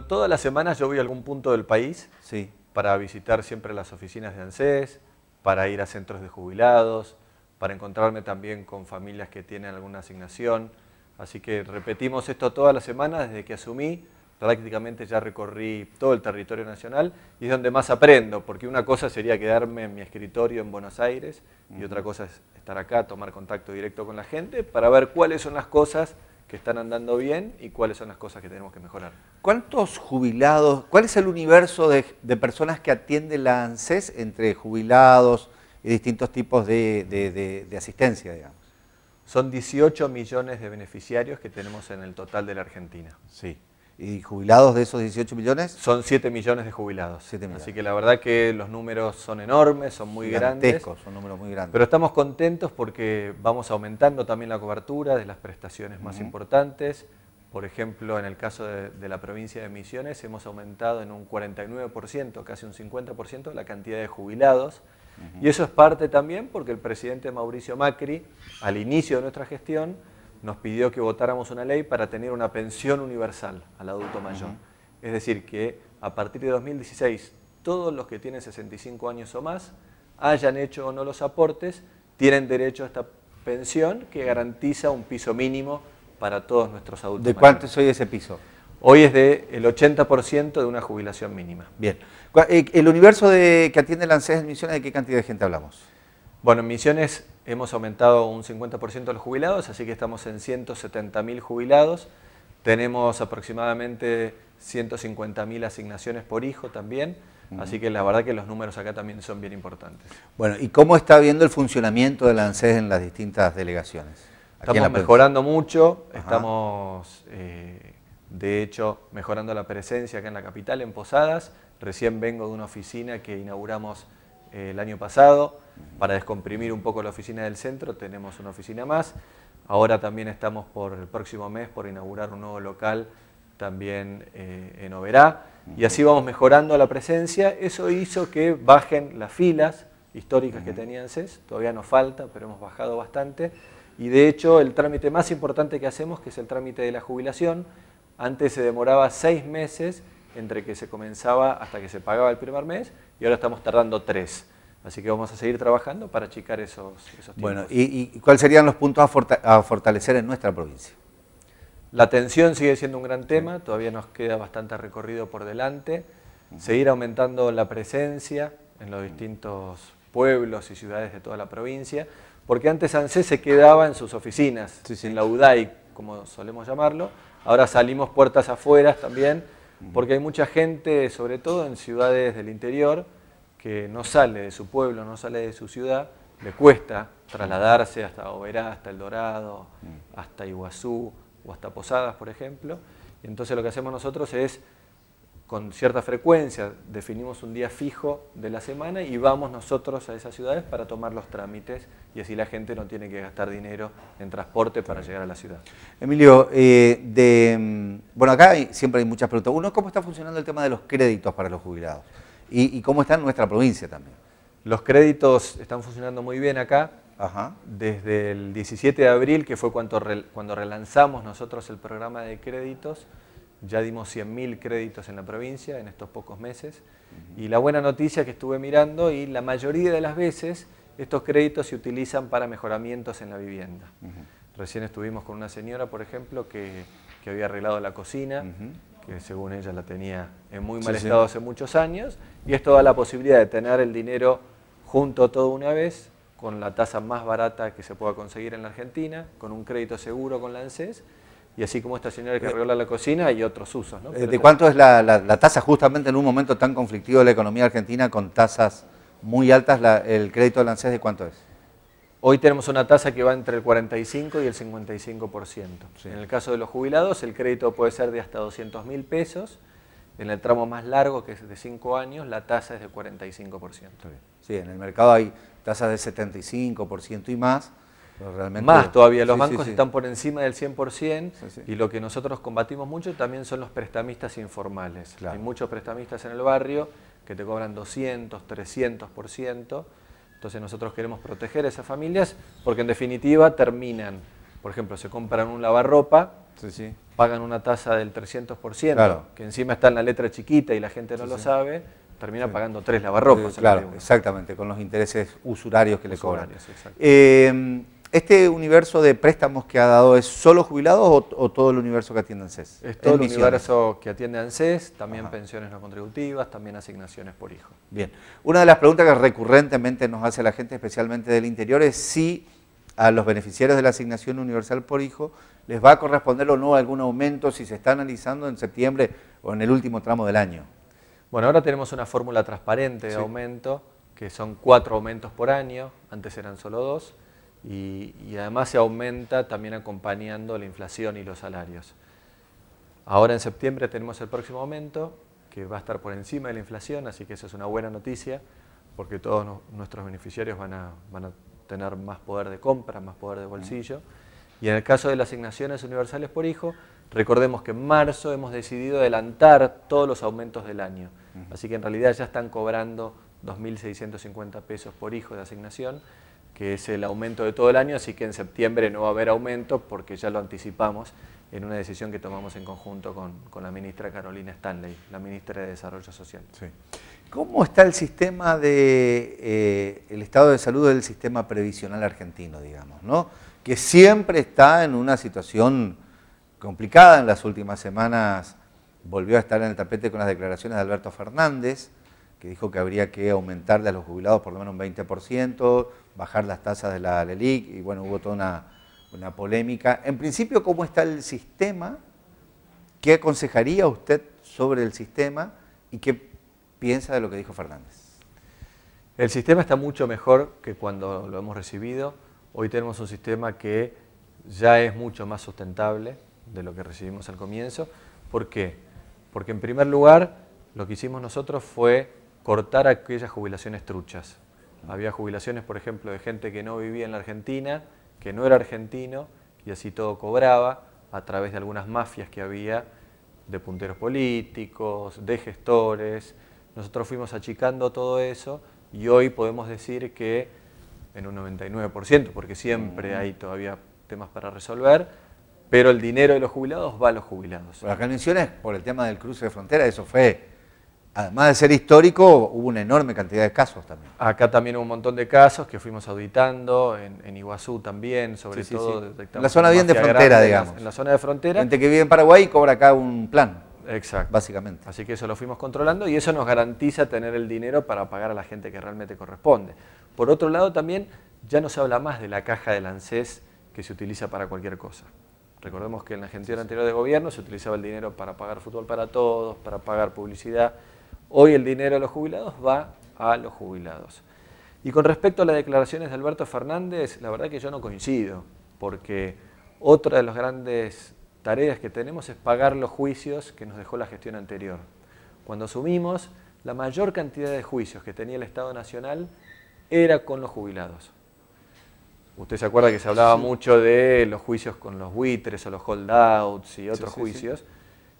todas las semanas yo voy a algún punto del país sí. para visitar siempre las oficinas de ANSES, para ir a centros de jubilados, para encontrarme también con familias que tienen alguna asignación. Así que repetimos esto todas las semanas desde que asumí. Prácticamente ya recorrí todo el territorio nacional y es donde más aprendo, porque una cosa sería quedarme en mi escritorio en Buenos Aires y otra cosa es estar acá, tomar contacto directo con la gente para ver cuáles son las cosas que están andando bien y cuáles son las cosas que tenemos que mejorar. ¿Cuántos jubilados, cuál es el universo de, personas que atiende la ANSES entre jubilados y distintos tipos de, asistencia, digamos? Son 18 millones de beneficiarios que tenemos en el total de la Argentina. Sí. ¿Y jubilados de esos 18 millones? Son 7 millones de jubilados. Así que la verdad que los números son enormes, son muy grandes. Son números muy grandes. Pero estamos contentos porque vamos aumentando también la cobertura de las prestaciones más importantes por ejemplo, en el caso de, la provincia de Misiones hemos aumentado en un 49%, casi un 50% la cantidad de jubilados. Y eso es parte también porque el presidente Mauricio Macri, al inicio de nuestra gestión, nos pidió que votáramos una ley para tener una pensión universal al adulto mayor. Es decir, que a partir de 2016 todos los que tienen 65 años o más, hayan hecho o no los aportes, tienen derecho a esta pensión que garantiza un piso mínimo para todos nuestros adultos. ¿De cuánto es hoy ese piso? Hoy es del 80% de una jubilación mínima. Bien. Eh, ¿El universo que atiende la ANSES en Misiones, de qué cantidad de gente hablamos? Bueno, en Misiones hemos aumentado un 50% los jubilados, así que estamos en 170.000 jubilados. Tenemos aproximadamente 150.000 asignaciones por hijo también. Así que la verdad que los números acá también son bien importantes. Bueno, ¿y cómo está viendo el funcionamiento de la ANSES en las distintas delegaciones? Estamos mejorando mucho, estamos eh, de hecho mejorando la presencia acá en la capital, en Posadas. Recién vengo de una oficina que inauguramos eh, el año pasado para descomprimir un poco la oficina del centro, tenemos una oficina más. Ahora también estamos por el próximo mes por inaugurar un nuevo local también eh, en Oberá. Y así vamos mejorando la presencia. Eso hizo que bajen las filas históricas que tenían CES. Todavía nos falta, pero hemos bajado bastante. Y de hecho, el trámite más importante que hacemos, que es el trámite de la jubilación, antes se demoraba seis meses entre que se comenzaba hasta que se pagaba el primer mes y ahora estamos tardando tres. Así que vamos a seguir trabajando para achicar esos, esos tiempos. Bueno, ¿y, cuáles serían los puntos a, fortalecer en nuestra provincia? La atención sigue siendo un gran tema, todavía nos queda bastante recorrido por delante. Seguir aumentando la presencia en los distintos pueblos y ciudades de toda la provincia, porque antes ANSES e se quedaba en sus oficinas, sin en la UDAI, como solemos llamarlo. Ahora salimos puertas afuera también, porque hay mucha gente, sobre todo en ciudades del interior, que no sale de su pueblo, no sale de su ciudad, le cuesta trasladarse hasta Oberá, hasta El Dorado, mm. hasta Iguazú o hasta Posadas, por ejemplo. entonces lo que hacemos nosotros es con cierta frecuencia definimos un día fijo de la semana y vamos nosotros a esas ciudades para tomar los trámites y así la gente no tiene que gastar dinero en transporte para llegar a la ciudad. Emilio, eh, mm, bueno, acá siempre hay muchas preguntas. Uno, ¿cómo está funcionando el tema de los créditos para los jubilados? ¿Y, cómo está en nuestra provincia también? Los créditos están funcionando muy bien acá. Desde el 17 de abril, que fue cuando relanzamos nosotros el programa de créditos, ya dimos 100.000 créditos en la provincia en estos pocos meses. Y la buena noticia es que estuve mirando y la mayoría de las veces estos créditos se utilizan para mejoramientos en la vivienda. Recién estuvimos con una señora, por ejemplo, que, había arreglado la cocina, que según ella la tenía en muy mal estado hace muchos años, y esto da la posibilidad de tener el dinero junto todo una vez, con la tasa más barata que se pueda conseguir en la Argentina, con un crédito seguro con la ANSES, y así como esta señora que arregla eh, la cocina y otros usos. Eh, ¿De cuánto es la, tasa justamente en un momento tan conflictivo de la economía argentina con tasas muy altas? ¿El crédito del ANSES de cuánto es? Hoy tenemos una tasa que va entre el 45 y el 55%. En el caso de los jubilados, el crédito puede ser de hasta 200 mil pesos. En el tramo más largo, que es de 5 años, la tasa es del 45%. Sí, en el mercado hay tasas de 75% y más más todavía, los bancos están por encima del 100% y lo que nosotros combatimos mucho también son los prestamistas informales. Hay muchos prestamistas en el barrio que te cobran 200, 300%, entonces nosotros queremos proteger a esas familias porque en definitiva terminan. Por ejemplo, se compran un lavarropa, pagan una tasa del 300%, que encima está en la letra chiquita y la gente no lo sabe, termina pagando tres lavarropas. claro, exactamente, con los intereses usurarios que le cobran. Eh, ¿Este universo de préstamos que ha dado es solo jubilados o, todo el universo que atiende ANSES? Es todo el universo que atiende ANSES, también pensiones no contributivas, también asignaciones por hijo. Bien. Una de las preguntas que recurrentemente nos hace la gente, especialmente del interior, es si a los beneficiarios de la asignación universal por hijo les va a corresponder o no algún aumento si se está analizando en septiembre o en el último tramo del año. Bueno, ahora tenemos una fórmula transparente de aumento, que son cuatro aumentos por año, antes eran solo dos y, además se aumenta también acompañando la inflación y los salarios. Ahora en septiembre tenemos el próximo aumento, que va a estar por encima de la inflación, así que eso es una buena noticia, porque todos nuestros beneficiarios van a, van a, tener más poder de compra, más poder de bolsillo. Y en el caso de las asignaciones universales por hijo, recordemos que en marzo hemos decidido adelantar todos los aumentos del año. Así que en realidad ya están cobrando 2.650 pesos por hijo de asignación que es el aumento de todo el año, así que en septiembre no va a haber aumento porque ya lo anticipamos en una decisión que tomamos en conjunto con, la ministra Carolina Stanley, la ministra de Desarrollo Social. Sí. ¿Cómo está el sistema de, eh, el estado de salud del sistema previsional argentino, digamos, ¿no? que siempre está en una situación complicada en las últimas semanas, volvió a estar en el tapete con las declaraciones de Alberto Fernández, que dijo que habría que aumentarle a los jubilados por lo menos un 20%, bajar las tasas de la LELIC y bueno, hubo toda una, una polémica. En principio, ¿cómo está el sistema? ¿Qué aconsejaría usted sobre el sistema y qué piensa de lo que dijo Fernández? El sistema está mucho mejor que cuando lo hemos recibido. Hoy tenemos un sistema que ya es mucho más sustentable de lo que recibimos al comienzo. ¿Por qué? Porque en primer lugar, lo que hicimos nosotros fue cortar aquellas jubilaciones truchas. Había jubilaciones, por ejemplo, de gente que no vivía en la Argentina, que no era argentino, y así todo cobraba a través de algunas mafias que había de punteros políticos, de gestores. Nosotros fuimos achicando todo eso y hoy podemos decir que en un 99%, porque siempre hay todavía temas para resolver, pero el dinero de los jubilados va a los jubilados. Las acá por el tema del cruce de frontera, eso fue además de ser histórico, hubo una enorme cantidad de casos también. Acá también hubo un montón de casos que fuimos auditando, en, Iguazú también, sobre todo. En la zona bien de frontera, digamos. En la, zona de frontera. Gente que vive en Paraguay cobra acá un plan. Exacto. Básicamente. Así que eso lo fuimos controlando y eso nos garantiza tener el dinero para pagar a la gente que realmente corresponde. Por otro lado, también ya no se habla más de la caja de ANSES que se utiliza para cualquier cosa. Recordemos que en la gestión anterior de gobierno se utilizaba el dinero para pagar fútbol para todos, para pagar publicidad Hoy el dinero a los jubilados va a los jubilados. Y con respecto a las declaraciones de Alberto Fernández, la verdad que yo no coincido, porque otra de las grandes tareas que tenemos es pagar los juicios que nos dejó la gestión anterior. Cuando asumimos, la mayor cantidad de juicios que tenía el Estado Nacional era con los jubilados. Usted se acuerda que se hablaba mucho de los juicios con los buitres o los holdouts y otros juicios,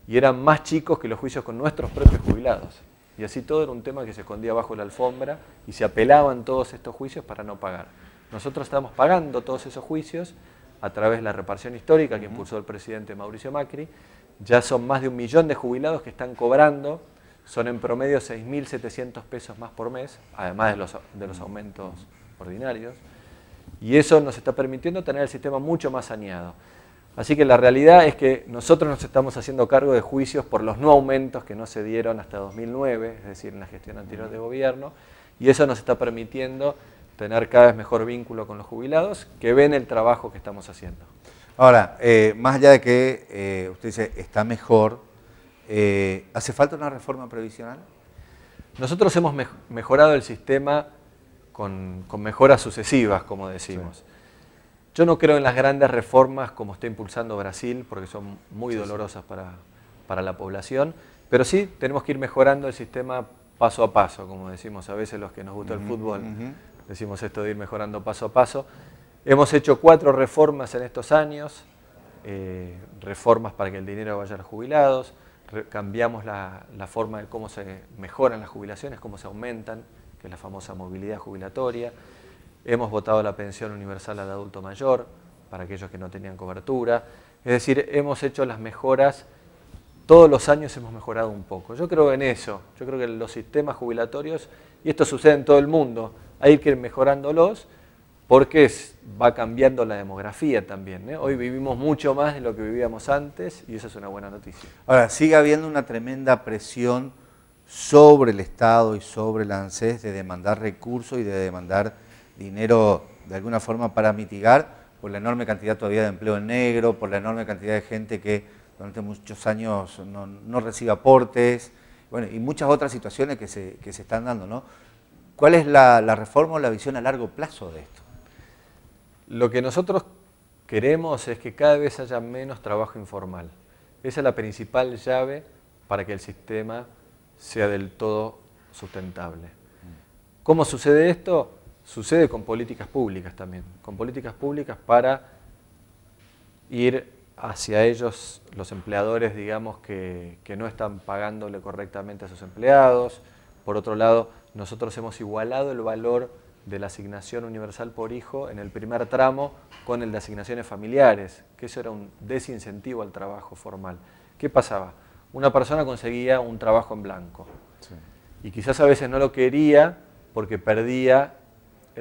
y eran más chicos que los juicios con nuestros propios jubilados. Y así todo era un tema que se escondía bajo la alfombra y se apelaban todos estos juicios para no pagar. Nosotros estamos pagando todos esos juicios a través de la reparación histórica que impulsó el presidente Mauricio Macri. Ya son más de un millón de jubilados que están cobrando, son en promedio 6.700 pesos más por mes, además de los, de los aumentos ordinarios. Y eso nos está permitiendo tener el sistema mucho más saneado. Así que la realidad es que nosotros nos estamos haciendo cargo de juicios por los no aumentos que no se dieron hasta 2009, es decir, en la gestión anterior de gobierno, y eso nos está permitiendo tener cada vez mejor vínculo con los jubilados que ven el trabajo que estamos haciendo. Ahora, eh, más allá de que eh, usted dice está mejor, eh, ¿hace falta una reforma previsional? Nosotros hemos mejorado el sistema con, mejoras sucesivas, como decimos. Yo no creo en las grandes reformas como está impulsando Brasil, porque son muy dolorosas Para, la población, pero sí tenemos que ir mejorando el sistema paso a paso, como decimos a veces los que nos gusta el fútbol, decimos esto de ir mejorando paso a paso. Hemos hecho cuatro reformas en estos años, eh, reformas para que el dinero vaya a los jubilados, cambiamos la, la, forma de cómo se mejoran las jubilaciones, cómo se aumentan, que es la famosa movilidad jubilatoria hemos votado la pensión universal al adulto mayor para aquellos que no tenían cobertura. Es decir, hemos hecho las mejoras, todos los años hemos mejorado un poco. Yo creo en eso, yo creo que los sistemas jubilatorios, y esto sucede en todo el mundo, hay que ir mejorándolos porque va cambiando la demografía también. ¿eh? Hoy vivimos mucho más de lo que vivíamos antes y esa es una buena noticia. Ahora, sigue habiendo una tremenda presión sobre el Estado y sobre el ANSES de demandar recursos y de demandar dinero de alguna forma para mitigar por la enorme cantidad todavía de empleo en negro, por la enorme cantidad de gente que durante muchos años no, no recibe aportes, bueno, y muchas otras situaciones que se, están dando. ¿no? ¿Cuál es la reforma o la visión a largo plazo de esto? Lo que nosotros queremos es que cada vez haya menos trabajo informal. Esa es la principal llave para que el sistema sea del todo sustentable. Mm. ¿Cómo sucede esto? Sucede con políticas públicas también, con políticas públicas para ir hacia ellos los empleadores, digamos, que, no están pagándole correctamente a sus empleados. Por otro lado, nosotros hemos igualado el valor de la asignación universal por hijo en el primer tramo con el de asignaciones familiares, que eso era un desincentivo al trabajo formal. ¿Qué pasaba? Una persona conseguía un trabajo en blanco y quizás a veces no lo quería porque perdía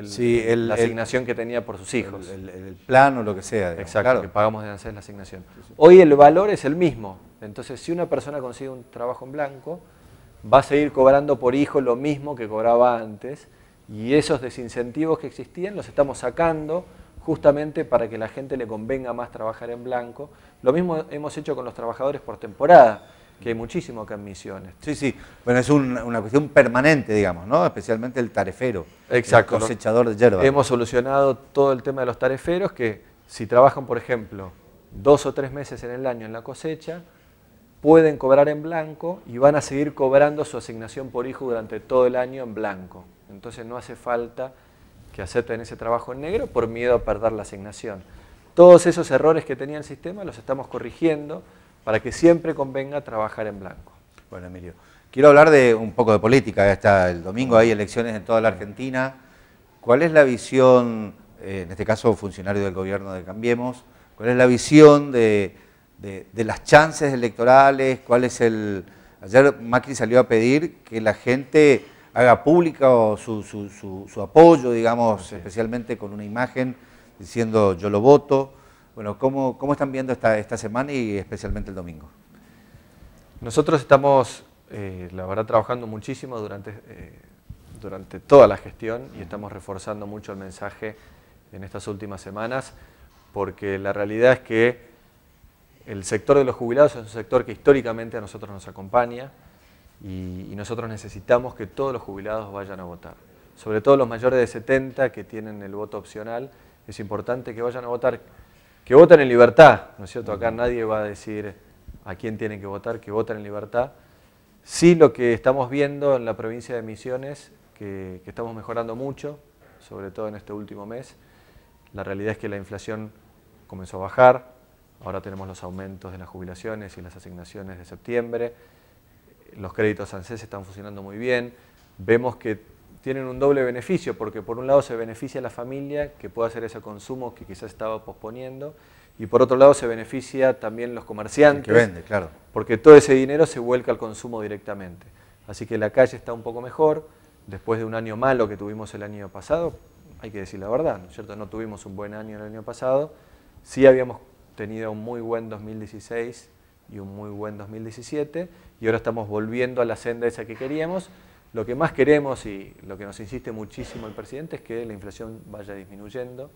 sí, la asignación que tenía por sus hijos. El, plan o lo que sea. Exacto, que pagamos de la asignación. Hoy el valor es el mismo. Entonces, si una persona consigue un trabajo en blanco, va a seguir cobrando por hijo lo mismo que cobraba antes. Y esos desincentivos que existían los estamos sacando justamente para que la gente le convenga más trabajar en blanco. Lo mismo hemos hecho con los trabajadores por temporada que hay muchísimo que en Sí, sí. Bueno, es una cuestión permanente, digamos, ¿no? Especialmente el tarefero. El cosechador de hierba. Hemos solucionado todo el tema de los tareferos que si trabajan, por ejemplo, dos o tres meses en el año en la cosecha, pueden cobrar en blanco y van a seguir cobrando su asignación por hijo durante todo el año en blanco. Entonces no hace falta que acepten ese trabajo en negro por miedo a perder la asignación. Todos esos errores que tenía el sistema los estamos corrigiendo para que siempre convenga trabajar en blanco. Bueno, Emilio, quiero hablar de un poco de política. Está el domingo hay elecciones en toda la Argentina. ¿Cuál es la visión, eh, en este caso funcionario del gobierno de Cambiemos, cuál es la visión de, las chances electorales? ¿Cuál es el... Ayer Macri salió a pedir que la gente haga pública su, su, apoyo, digamos, especialmente con una imagen diciendo yo lo voto. Bueno, ¿cómo, están viendo esta, esta semana y especialmente el domingo? Nosotros estamos, eh, la verdad, trabajando muchísimo durante, eh, durante toda la gestión y estamos reforzando mucho el mensaje en estas últimas semanas, porque la realidad es que el sector de los jubilados es un sector que históricamente a nosotros nos acompaña y nosotros necesitamos que todos los jubilados vayan a votar. Sobre todo los mayores de 70 que tienen el voto opcional, es importante que vayan a votar que votan en libertad, ¿no es cierto? Acá nadie va a decir a quién tienen que votar, que votan en libertad. Sí lo que estamos viendo en la provincia de Misiones, que, que estamos mejorando mucho, sobre todo en este último mes, la realidad es que la inflación comenzó a bajar, ahora tenemos los aumentos de las jubilaciones y las asignaciones de septiembre, los créditos ANSES están funcionando muy bien, vemos que tienen un doble beneficio, porque por un lado se beneficia a la familia que puede hacer ese consumo que quizás estaba posponiendo, y por otro lado se beneficia también los comerciantes. que vende, claro. Porque todo ese dinero se vuelca al consumo directamente. Así que la calle está un poco mejor, después de un año malo que tuvimos el año pasado, hay que decir la verdad, ¿no es cierto? No tuvimos un buen año el año pasado, sí habíamos tenido un muy buen 2016 y un muy buen 2017, y ahora estamos volviendo a la senda esa que queríamos, lo que más queremos y lo que nos insiste muchísimo el presidente es que la inflación vaya disminuyendo,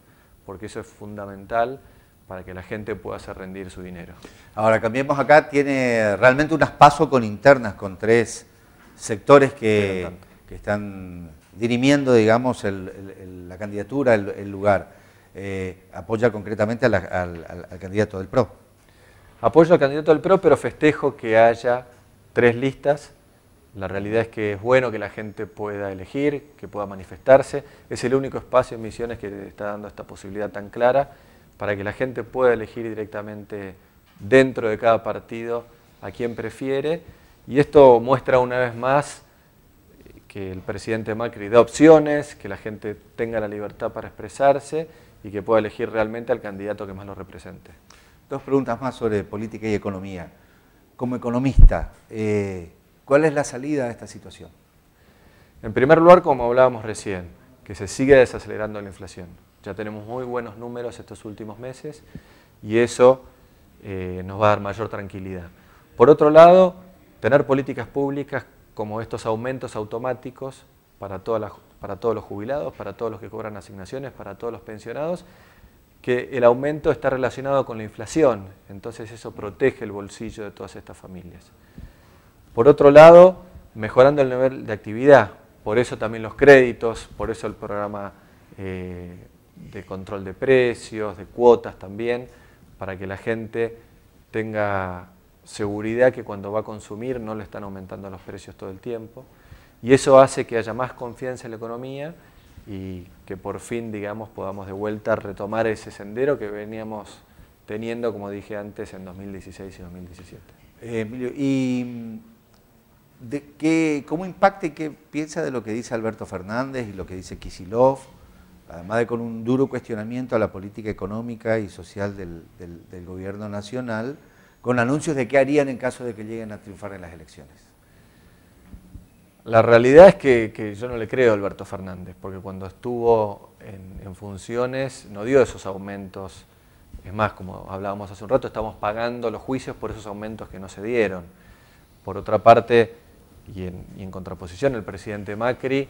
porque eso es fundamental para que la gente pueda hacer rendir su dinero. Ahora, cambiemos acá, tiene realmente unas PASO con internas, con tres sectores que, están dirimiendo, digamos, la candidatura, el, lugar. Eh, apoya concretamente al, candidato del PRO. Apoyo al candidato del PRO, pero festejo que haya tres listas la realidad es que es bueno que la gente pueda elegir, que pueda manifestarse. Es el único espacio en Misiones que está dando esta posibilidad tan clara para que la gente pueda elegir directamente dentro de cada partido a quien prefiere. Y esto muestra una vez más que el presidente Macri da opciones, que la gente tenga la libertad para expresarse y que pueda elegir realmente al candidato que más lo represente. Dos preguntas más sobre política y economía. Como economista, eh, ¿Cuál es la salida de esta situación? En primer lugar, como hablábamos recién, que se sigue desacelerando la inflación. Ya tenemos muy buenos números estos últimos meses y eso eh, nos va a dar mayor tranquilidad. Por otro lado, tener políticas públicas como estos aumentos automáticos para todos los jubilados, para todos los que cobran asignaciones, para todos los pensionados, que el aumento está relacionado con la inflación, entonces eso protege el bolsillo de todas estas familias. Por otro lado, mejorando el nivel de actividad, por eso también los créditos, por eso el programa eh, de control de precios, de cuotas también, para que la gente tenga seguridad que cuando va a consumir no le están aumentando los precios todo el tiempo. Y eso hace que haya más confianza en la economía y que por fin, digamos, podamos de vuelta retomar ese sendero que veníamos teniendo, como dije antes, en 2016 y 2017. Eh, y de cómo impacta y qué piensa de lo que dice Alberto Fernández y lo que dice Kisilov, además de con un duro cuestionamiento a la política económica y social del, gobierno nacional, con anuncios de qué harían en caso de que lleguen a triunfar en las elecciones. La realidad es que, yo no le creo a Alberto Fernández, porque cuando estuvo en funciones no dio esos aumentos. Es más, como hablábamos hace un rato, estamos pagando los juicios por esos aumentos que no se dieron. Por otra parte, y en, contraposición el presidente Macri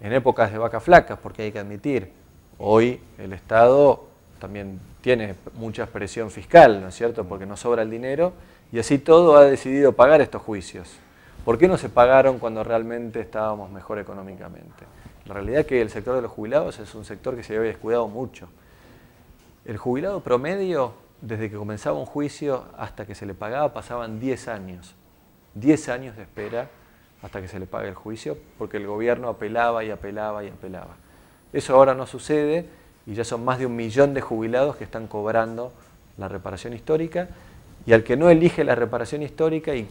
en épocas de vaca flacas, porque hay que admitir, hoy el Estado también tiene mucha presión fiscal, ¿no es cierto?, porque no sobra el dinero, y así todo ha decidido pagar estos juicios. ¿Por qué no se pagaron cuando realmente estábamos mejor económicamente? La realidad es que el sector de los jubilados es un sector que se había descuidado mucho. El jubilado promedio, desde que comenzaba un juicio hasta que se le pagaba, pasaban 10 años. 10 años de espera hasta que se le pague el juicio, porque el gobierno apelaba y apelaba y apelaba. Eso ahora no sucede y ya son más de un millón de jubilados que están cobrando la reparación histórica y al que no elige la reparación histórica y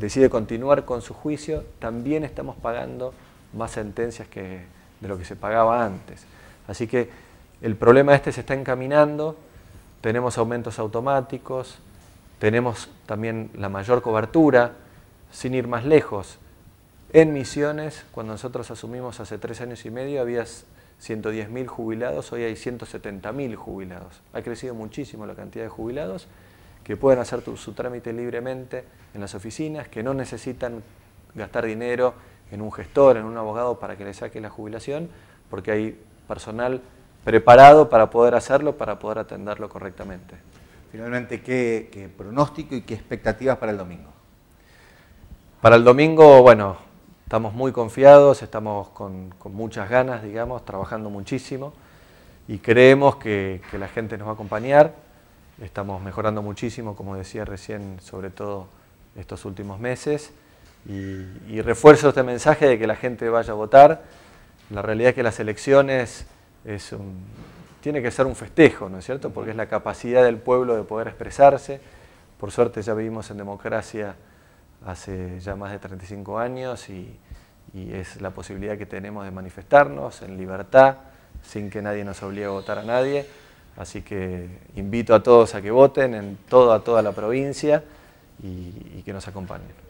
decide continuar con su juicio, también estamos pagando más sentencias que de lo que se pagaba antes. Así que el problema este se está encaminando, tenemos aumentos automáticos, tenemos también la mayor cobertura, sin ir más lejos, en Misiones, cuando nosotros asumimos hace tres años y medio, había 110.000 jubilados, hoy hay 170.000 jubilados. Ha crecido muchísimo la cantidad de jubilados que pueden hacer su trámite libremente en las oficinas, que no necesitan gastar dinero en un gestor, en un abogado para que le saque la jubilación, porque hay personal preparado para poder hacerlo, para poder atenderlo correctamente. Finalmente, qué pronóstico y qué expectativas para el domingo? Para el domingo, bueno, Estamos muy confiados, estamos con, muchas ganas, digamos, trabajando muchísimo y creemos que, la gente nos va a acompañar. Estamos mejorando muchísimo, como decía recién, sobre todo estos últimos meses. Y, refuerzo este mensaje de que la gente vaya a votar. La realidad es que las elecciones es tiene que ser un festejo, ¿no es cierto? Porque es la capacidad del pueblo de poder expresarse. Por suerte ya vivimos en democracia hace ya más de 35 años y, es la posibilidad que tenemos de manifestarnos en libertad, sin que nadie nos obligue a votar a nadie. Así que invito a todos a que voten en toda, toda la provincia y que nos acompañen.